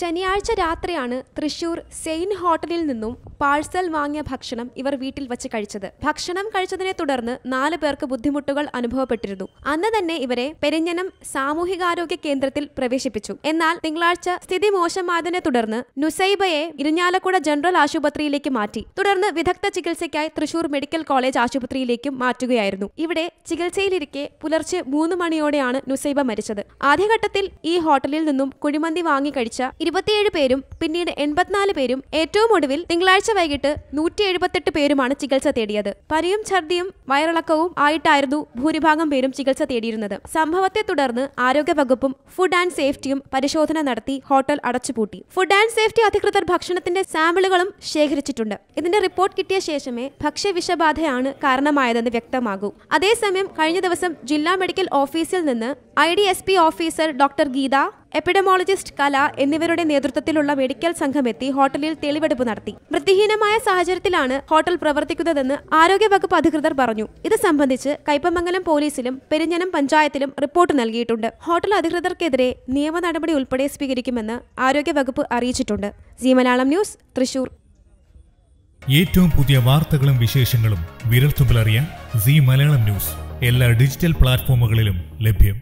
ശനിയാഴ്ച രാത്രിയാണ് തൃശൂർ സെയിൻ ഹോട്ടലിൽ നിന്നും പാഴ്സൽ വാങ്ങിയ ഭക്ഷണം ഇവർ വീട്ടിൽ വച്ച് കഴിച്ചത് ഭക്ഷണം കഴിച്ചതിനെ തുടർന്ന് നാല് പേർക്ക് ബുദ്ധിമുട്ടുകൾ അനുഭവപ്പെട്ടിരുന്നു അന്ന് തന്നെ ഇവരെ പെരിഞ്ഞനം സാമൂഹികാരോഗ്യ കേന്ദ്രത്തിൽ പ്രവേശിപ്പിച്ചു എന്നാൽ തിങ്കളാഴ്ച സ്ഥിതി മോശമായതിനെ തുടർന്ന് നുസൈബയെ ഇരിഞ്ഞാലക്കുട ജനറൽ ആശുപത്രിയിലേക്ക് മാറ്റി തുടർന്ന് വിദഗ്ധ ചികിത്സയ്ക്കായി തൃശൂർ മെഡിക്കൽ കോളേജ് ആശുപത്രിയിലേക്കും മാറ്റുകയായിരുന്നു ഇവിടെ ചികിത്സയിലിരിക്കെ പുലർച്ചെ മൂന്ന് മണിയോടെയാണ് നുസൈബ മരിച്ചത് ആദ്യഘട്ടത്തിൽ ഈ ഹോട്ടലിൽ നിന്നും കുഴിമന്തി വാങ്ങി കഴിച്ച ഇരുപത്തിയേഴ് പേരും പിന്നീട് എൺപത്തിനാല് പേരും ഏറ്റവും ഒടുവിൽ തിങ്കളാഴ്ച വൈകിട്ട് നൂറ്റി എഴുപത്തെട്ട് പേരുമാണ് ചികിത്സ തേടിയത് പനിയും ഛർദിയും വയറിളക്കവും ആയിട്ടായിരുന്നു ഭൂരിഭാഗം പേരും ചികിത്സ തേടിയിരുന്നത് സംഭവത്തെ തുടർന്ന് ആരോഗ്യ വകുപ്പും ഫുഡ് ആൻഡ് സേഫ്റ്റിയും പരിശോധന നടത്തി ഹോട്ടൽ അടച്ചുപൂട്ടി ഫുഡ് ആൻഡ് സേഫ്റ്റി അധികൃതർ ഭക്ഷണത്തിന്റെ സാമ്പിളുകളും ശേഖരിച്ചിട്ടുണ്ട് ഇതിന്റെ റിപ്പോർട്ട് കിട്ടിയ ശേഷമേ ഭക്ഷ്യ വിഷബാധയാണ് കാരണമായതെന്ന് വ്യക്തമാകൂ അതേസമയം കഴിഞ്ഞ ദിവസം ജില്ലാ മെഡിക്കൽ ഓഫീസിൽ നിന്ന് I officer doctor Geetha epidemiologist Kala എന്നിവരുടെ നേതൃത്വത്തിലുള്ള മെഡിക്കൽ സംഘമെത്തി ഹോട്ടലിൽ തെളിവെടുപ്പ് നടത്തി വൃത്തിഹീനമായ സാഹചര്യത്തിലാണ് ഹോട്ടൽ പ്രവർത്തിക്കുന്നതെന്ന് ആരോഗ്യവകുപ്പ് അധികൃതർ പറഞ്ഞു ഇത് സംബന്ധിച്ച് കൈപ്പമംഗലം പോലീസിലും പെരിഞ്ഞനം പഞ്ചായത്തിലും റിപ്പോർട്ട് നൽകിയിട്ടുണ്ട് ഹോട്ടൽ അധികൃതർക്കെതിരെ നിയമ നടപടി ഉൾപ്പെടെ സ്വീകരിക്കുമെന്ന് ആരോഗ്യവകുപ്പ് അറിയിച്ചിട്ടുണ്ട് ജി മലയാളം ന്യൂസ് തൃശൂർ ഏറ്റവും പുതിയ വാർത്തകളും വിശേഷങ്ങളും അറിയാൻ സി മലയാളം ന്യൂസ് എല്ലാ ഡിജിറ്റൽ പ്ലാറ്റ്ഫോമുകളിലും ലഭ്യം